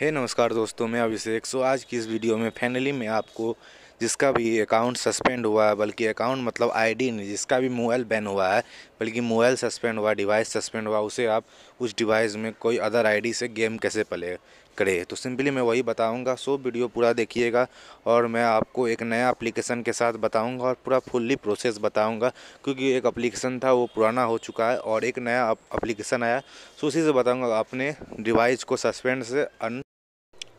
हे नमस्कार दोस्तों मैं अभिषेक सो आज की इस वीडियो में फाइनली मैं आपको जिसका भी अकाउंट सस्पेंड हुआ है बल्कि अकाउंट मतलब आईडी नहीं जिसका भी मोबाइल बैन हुआ है बल्कि मोबाइल सस्पेंड हुआ डिवाइस सस्पेंड हुआ उसे आप उस डिवाइस में कोई अदर आईडी से गेम कैसे प्ले करे तो सिंपली मैं वही बताऊंगा सो वीडियो पूरा देखिएगा और मैं आपको एक नया एप्लीकेशन के साथ बताऊंगा और पूरा फुल्ली प्रोसेस बताऊंगा क्योंकि एक एप्लीकेशन था वो पुराना हो चुका है और एक नया एप्लीकेशन आया सो उसी से बताऊंगा अपने डिवाइस को सस्पेंड से अन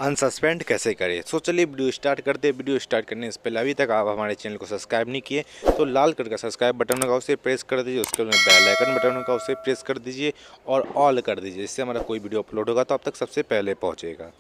अनसस्पेंड कैसे करें सो तो चलिए वीडियो स्टार्ट करते हैं वीडियो स्टार्ट करने से पहले अभी तक आप हमारे चैनल को सब्सक्राइब नहीं किए तो लाल कलर का सब्सक्राइब बटन होगा उसे प्रेस कर दीजिए उसके बाद बेल आइकन बटन होगा उसे प्रेस कर दीजिए और ऑल कर दीजिए इससे हमारा कोई वीडियो अपलोड होगा तो आप तक सबसे पहले पहुँचेगा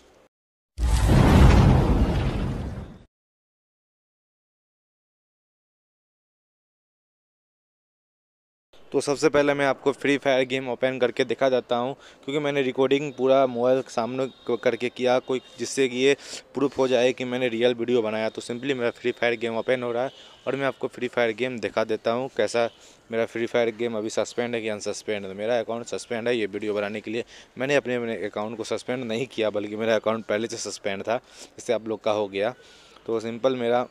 तो सबसे पहले मैं आपको फ्री फायर गेम ओपन करके दिखा जाता हूँ क्योंकि मैंने रिकॉर्डिंग पूरा मोबाइल सामने करके किया कोई जिससे कि ये प्रूफ हो जाए कि मैंने रियल वीडियो बनाया तो सिंपली मेरा फ्री फायर गेम ओपन हो रहा है और मैं आपको फ्री फायर गेम दिखा देता हूँ कैसा मेरा फ्री फायर गेम अभी सस्पेंड है कि अनसस्पेंड है तो मेरा अकाउंट सस्पेंड है ये वीडियो बनाने के लिए मैंने अपने अकाउंट को सस्पेंड नहीं किया बल्कि मेरा अकाउंट पहले से सस्पेंड था इससे आप लोग का हो गया तो सिंपल मेरा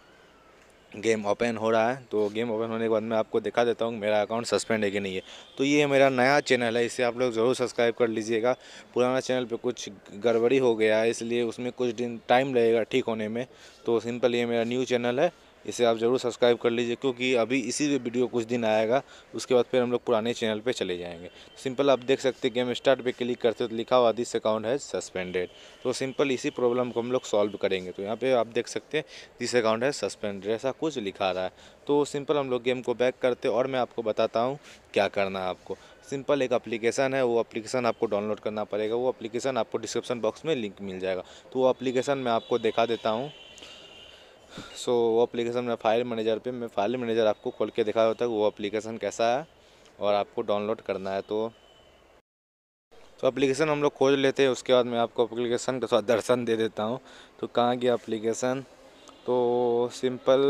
गेम ओपन हो रहा है तो गेम ओपन होने के बाद मैं आपको दिखा देता हूँ मेरा अकाउंट सस्पेंड है कि नहीं है तो ये मेरा नया चैनल है इसे आप लोग ज़रूर सब्सक्राइब कर लीजिएगा पुराना चैनल पे कुछ गड़बड़ी हो गया है इसलिए उसमें कुछ दिन टाइम लगेगा ठीक होने में तो सिंपल ये मेरा न्यू चैनल है इसे आप ज़रूर सब्सक्राइब कर लीजिए क्योंकि अभी इसी वीडियो कुछ दिन आएगा उसके बाद फिर हम लोग पुराने चैनल पे चले जाएंगे सिंपल आप देख सकते हैं गेम स्टार्ट पे क्लिक करते हो तो लिखा हुआ दिस अकाउंट है सस्पेंडेड तो सिंपल इसी प्रॉब्लम को हम लोग सॉल्व करेंगे तो यहाँ पर आप देख सकते हैं दिस अकाउंट है सस्पेंडेड ऐसा कुछ लिखा रहा है तो सिंपल हम लोग गेम को बैक करते और मैं आपको बताता हूँ क्या करना है आपको सिंपल एक एप्लीकेशन है वो एप्लीकेशन आपको डाउनलोड करना पड़ेगा वो एप्लीकेशन आपको डिस्क्रिप्शन बॉक्स में लिंक मिल जाएगा तो वो एप्लीकेशन मैं आपको दिखा देता हूँ सो वो अप्लीकेशन मैं फाइल मैनेजर पे मैं फाइल मैनेजर आपको खोल के दिखा होता है वो अप्लीकेशन कैसा है और आपको डाउनलोड करना है तो तो अप्लीकेशन हम लोग खोज लेते हैं उसके बाद मैं आपको अप्लीकेशन के थोड़ा दर्शन दे देता हूँ तो कहाँ गया अप्लीकेशन तो सिंपल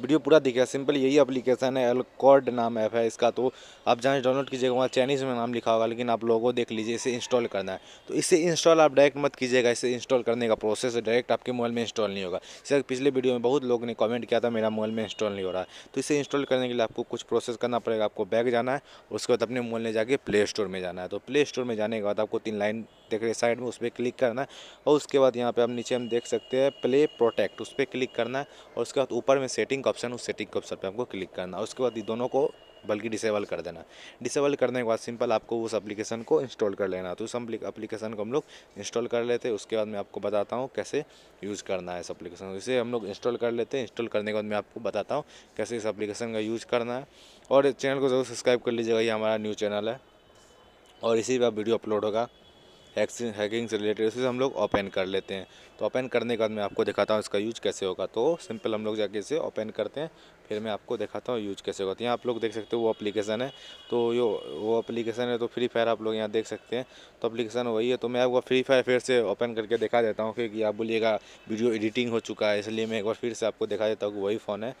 वीडियो पूरा दिखेगा सिंपल यही अप्लीकेशन है एलकॉड नाम ऐप है इसका तो आप जहाँ डाउनलोड कीजिएगा वहाँ चाइनीज़ में नाम लिखा होगा लेकिन आप लोगों देख लीजिए इसे इंस्टॉल करना है तो इसे इंस्टॉल आप डायरेक्ट मत कीजिएगा इसे इंस्टॉल करने का प्रोसेस डायरेक्ट आपके मोबाइल में इंस्टॉल नहीं होगा सर पिछले वीडियो में बहुत लोग ने कॉमेंट किया था मेरा मोबाइल में इंस्टॉल नहीं हो रहा है तो इसे इंस्टॉल करने के लिए आपको कुछ प्रोसेस करना पड़ेगा आपको बैग जाना है उसके बाद अपने मोबाइल में जाके प्ले स्टोर में जाना है तो प्ले स्टोर में जाने के बाद आपको तीन लाइन देख रहे साइड में उस पर क्लिक करना है और उसके बाद यहाँ पर आप नीचे हम देख सकते हैं प्ले प्रोटेक्ट उस पर क्लिक करना है और उसके बाद ऊपर में सेटिंग का ऑप्शन उस सेटिंग के ऑप्शन पर आपको क्लिक करना उसके बाद ये दोनों को बल्कि डिसेबल कर देना डिसेबल करने के बाद सिंपल आपको उस एप्लीकेशन को इंस्टॉल कर लेना तो उस एप्लीकेशन को हम लोग इंस्टॉल कर लेते हैं उसके बाद मैं आपको बताता हूँ कैसे यूज़ करना है इस एप्लीकेशन को इसे हम लोग इंस्टॉल कर लेते हैं इंस्टॉल करने के बाद मैं आपको बताता हूँ कैसे इस एप्लीकेशन का यूज़ करना है और चैनल को ज़रूर सब्सक्राइब कर लीजिएगा ये हमारा न्यूज़ चैनल है और इसी पर वीडियो अपलोड होगा हैकिंग से रिलेटेड उसे हम लोग ओपन कर लेते हैं तो ओपन करने के बाद मैं आपको दिखाता हूँ इसका यूज कैसे होगा तो सिंपल हम लोग जाके इसे ओपन करते हैं फिर मैं आपको दिखाता हूँ यूज कैसे होगा तो यहाँ आप लोग देख सकते हो वो अप्लीकेशन है तो यो वो अप्लीकेशन है तो फ्री फायर आप लोग यहाँ देख सकते हैं तो अप्लीकेशन वही है तो मैं आपको फ्री फायर फिर से ओपन करके दिखा देता हूँ क्योंकि आप बोलिएगा वीडियो एडिटिंग हो चुका है इसलिए मैं एक बार फिर से आपको दिखा देता हूँ वही फ़ोन है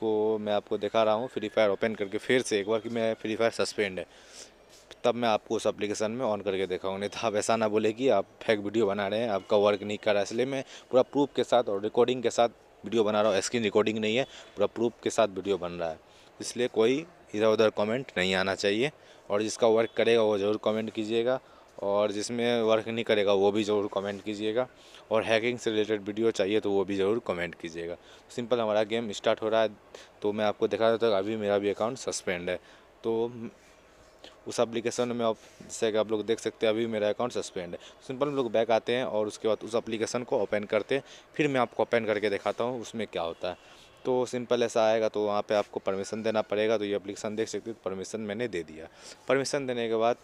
को तो मैं आपको दिखा रहा हूँ फ्री फायर ओपन करके फिर से एक बार कि मैं फ्री फायर सस्पेंड है तब मैं आपको उस एप्लीकेशन में ऑन करके दिखाऊँ नहीं तो आप ऐसा ना बोले कि आप फेक वीडियो बना रहे हैं आपका वर्क नहीं कर रहा है इसलिए मैं पूरा प्रूफ के साथ और रिकॉर्डिंग के साथ वीडियो बना रहा हूँ स्क्रीन रिकॉर्डिंग नहीं है पूरा प्रूफ के साथ वीडियो बन रहा है इसलिए कोई इधर उधर कमेंट नहीं आना चाहिए और जिसका वर्क करेगा वो ज़रूर कमेंट कीजिएगा और जिसमें वर्क नहीं करेगा वो भी ज़रूर कमेंट कीजिएगा और हैकिंग से रिलेटेड वीडियो चाहिए तो वो भी ज़रूर कमेंट कीजिएगा सिंपल हमारा गेम स्टार्ट हो रहा है तो मैं आपको दिखा देता हूँ अभी मेरा भी अकाउंट सस्पेंड है तो उस एप्लीकेशन में आप जैसे कि आप लोग देख सकते हैं अभी मेरा अकाउंट सस्पेंड है सिंपल हम लोग बैक आते हैं और उसके बाद उस एप्लीकेशन को ओपन करते हैं फिर मैं आपको ओपन करके दिखाता हूँ उसमें क्या होता है तो सिंपल ऐसा आएगा तो वहाँ पर आपको परमिशन देना पड़ेगा तो ये अप्लीकेशन देख सकते हो परमिशन मैंने दे दिया परमिशन देने के बाद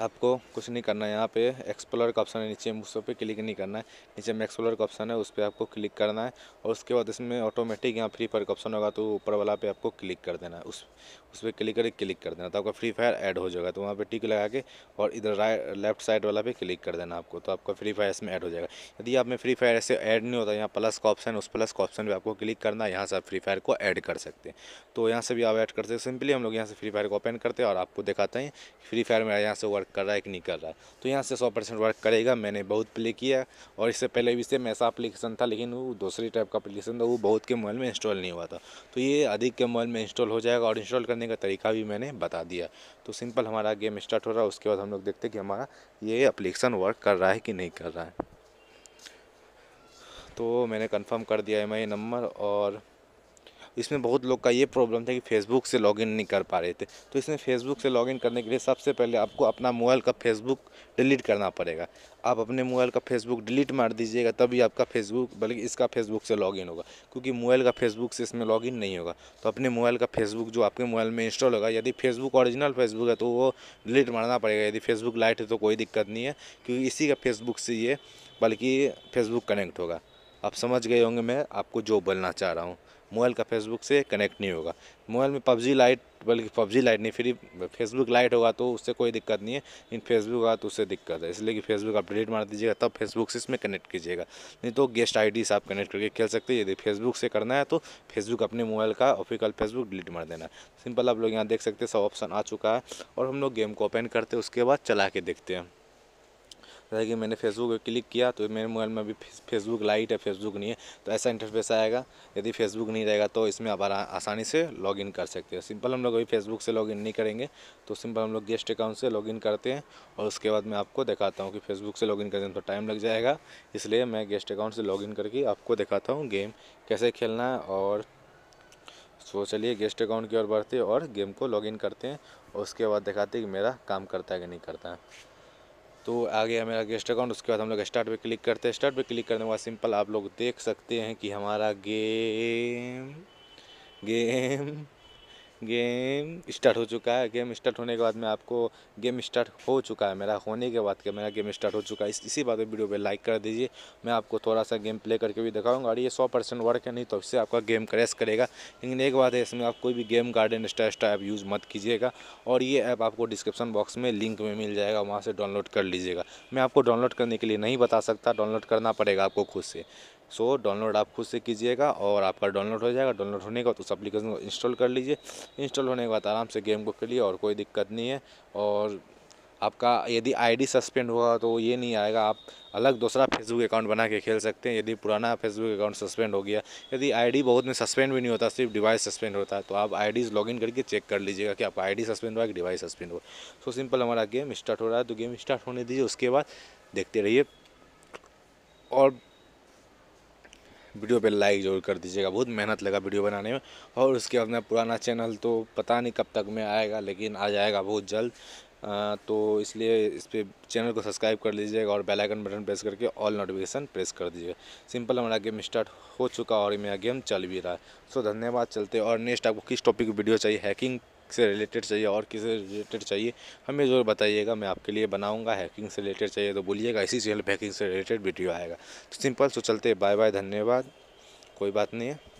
आपको कुछ नहीं करना है यहाँ पे एक्सप्लोर का ऑप्शन है नीचे उस पर क्लिक नहीं करना है नीचे में एक्सप्लोर का ऑप्शन है उस पर आपको क्लिक करना है और उसके बाद इसमें ऑटोमेटिक यहाँ फ्री फायर का ऑप्शन होगा तो ऊपर वाला पे आपको क्लिक कर देना है उस उस पर क्लिक करके क्लिक कर देना तो आपका फ्री फायर ऐड हो जाएगा तो वहाँ पे टिक लगा के और इधर राइट लेफ्ट साइड वाला पे क्लिक कर देना आपको तो आपका फ्री फायर इसमें ऐड हो जाएगा यदि आप में फ्री फायर ऐसे ऐड नहीं होता यहाँ प्लस का ऑप्शन उस प्लस का ऑप्शन पर आपको क्लिक करना है यहाँ से आप फ्री फायर को ऐड कर सकते हैं तो यहाँ से भी आप ऐड कर सकते सिंपली हम लोग यहाँ से फ्री फायर को ओपन करते हैं और आपको दिखाते हैं फ्री फायर मेरा यहाँ से वर्क कर रहा है कि नहीं कर रहा है तो यहाँ से सौ परसेंट वर्क करेगा मैंने बहुत प्ले किया और इससे पहले भी सेम ऐसा अप्लीकेशन था लेकिन वो दूसरी टाइप का अप्लीकेशन था वो बहुत के मोबाइल में इंस्टॉल नहीं हुआ था तो ये अधिक के मोबाइल में इंस्टॉल हो जाएगा और इंस्टॉल करने खेलने का तरीका भी मैंने बता दिया तो सिंपल हमारा गेम स्टार्ट हो रहा है उसके बाद हम लोग देखते हैं कि हमारा ये अप्लीकेशन वर्क कर रहा है कि नहीं कर रहा है तो मैंने कंफर्म कर दिया है आई नंबर और इसमें बहुत लोग का ये प्रॉब्लम था कि फेसबुक से लॉगिन नहीं कर पा रहे थे तो इसमें फेसबुक से लॉगिन करने के लिए सबसे पहले आपको अपना मोबाइल का फेसबुक डिलीट करना पड़ेगा आप अपने मोबाइल का फेसबुक डिलीट मार दीजिएगा तभी आपका फेसबुक बल्कि इसका फेसबुक से लॉगिन होगा क्योंकि मोबाइल का फेसबुक से इसमें लॉगिन नहीं होगा तो अपने मोबाइल का फेसबुक जो आपके मोबाइल में इंस्टॉल होगा यदि फेसबुक ऑरिजिनल फेसबुक है तो वो डिलीट मारना पड़ेगा यदि फेसबुक लाइट है तो कोई दिक्कत नहीं है क्योंकि इसी का फेसबुक से ये बल्कि फेसबुक कनेक्ट होगा आप समझ गए होंगे मैं आपको जो बोलना चाह रहा हूँ मोबाइल का फेसबुक से कनेक्ट नहीं होगा मोबाइल में पबजी लाइट बल्कि पबजी लाइट नहीं फ्री फेसबुक लाइट होगा तो उससे कोई दिक्कत नहीं है इन फेसबुक होगा तो उससे दिक्कत है इसलिए कि फेसबुक अपडेट मार दीजिएगा तब फेसबुक से इसमें कनेक्ट कीजिएगा नहीं तो गेस्ट आईडी से आप कनेक्ट करके खेल सकते हैं यदि फेसबुक से करना है तो फेसबुक अपने मोबाइल का ऑफिकल फेसबुक डिलीट मार देना सिंपल आप लोग यहाँ देख सकते हैं सब ऑप्शन आ चुका है और हम लोग गेम को ओपन करते हैं उसके बाद चला के देखते हैं जैसा कि मैंने फेसबुक पर क्लिक किया तो मेरे मोबाइल में अभी फेसबुक लाइट है फेसबुक नहीं है तो ऐसा इंटरफेस आएगा यदि फेसबुक नहीं रहेगा तो इसमें आप आसानी से लॉगिन कर सकते हैं सिंपल हम लोग अभी फेसबुक से लॉगिन नहीं करेंगे तो सिंपल हम लोग गेस्ट अकाउंट से लॉगिन करते हैं और उसके बाद मैं आपको दिखाता हूँ कि फेसबुक से लॉगिन करने में तो टाइम लग जाएगा इसलिए मैं गेस्ट अकाउंट से लॉगिन करके आपको दिखाता हूँ गेम कैसे खेलना है और सो तो चलिए गेस्ट अकाउंट की ओर बढ़ते और गेम को लॉगिन करते हैं और उसके बाद दिखाते हैं कि मेरा काम करता है कि नहीं करता है तो आ गया मेरा गेस्ट अकाउंट उसके बाद हम लोग स्टार्ट पे क्लिक करते हैं स्टार्ट पे क्लिक करने के बाद सिंपल आप लोग देख सकते हैं कि हमारा गेम गेम गेम स्टार्ट हो चुका है गेम स्टार्ट होने के बाद में आपको गेम स्टार्ट हो चुका है मेरा होने के बाद क्या मेरा गेम स्टार्ट हो चुका है इस, इसी बात में वीडियो पे लाइक कर दीजिए मैं आपको थोड़ा सा गेम प्ले करके भी दिखाऊंगा और ये सौ परसेंट वर्क है नहीं तो इससे आपका गेम क्रैश करेगा लेकिन एक बात है इसमें आप कोई भी game guardian star star app use मत कीजिएगा और ये ऐप आपको डिस्क्रिप्शन बॉक्स में लिंक में मिल जाएगा वहाँ से डाउनलोड कर लीजिएगा मैं आपको डाउनलोड करने के लिए नहीं बता सकता डाउनलोड करना पड़ेगा आपको खुद से सो डाउनलोड आप खुद से कीजिएगा और आपका डाउनलोड हो जाएगा डाउनलोड होने के बाद उस एप्लीकेशन को इंस्टॉल कर लीजिए इंस्टॉल होने के बाद आराम से गेम को खेलिए और कोई दिक्कत नहीं है और आपका यदि आईडी सस्पेंड हुआ तो ये नहीं आएगा आप अलग दूसरा फेसबुक अकाउंट बना के खेल सकते हैं यदि पुराना फेसबुक अकाउंट सस्पेंड हो गया यदि आईडी बहुत में सस्पेंड भी नहीं होता सिर्फ डिवाइस सस्पेंड होता है तो आप आई लॉगिन करके चेक कर लीजिएगा कि आपका आईडी सस्पेंड हुआ कि डिवाइस सस्पेंड हुआ सो तो सिंपल हमारा गेम स्टार्ट हो रहा है तो गेम स्टार्ट होने दीजिए उसके बाद देखते रहिए और वीडियो पे लाइक ज़रूर कर दीजिएगा बहुत मेहनत लगा वीडियो बनाने में और उसके बाद मैं पुराना चैनल तो पता नहीं कब तक में आएगा लेकिन आ जाएगा बहुत जल्द तो इसलिए इस पर चैनल को सब्सक्राइब कर लीजिएगा और बेल आइकन बटन प्रेस करके ऑल नोटिफिकेशन प्रेस कर दीजिएगा सिंपल हमारा गेम स्टार्ट हो चुका और मेरा गेम चल भी रहा है सो धन्यवाद चलते और नेक्स्ट आपको किस टॉपिक वीडियो चाहिए हैकिंग से रिलेटेड चाहिए और किसे रिलेटेड चाहिए हमें ज़रूर बताइएगा मैं आपके लिए बनाऊँगा हैकिंग से रिलेटेड चाहिए तो बोलिएगा इसी चैनल पर हैकिंग से रिलेटेड वीडियो आएगा तो सिंपल तो चलते बाय बाय धन्यवाद कोई बात नहीं है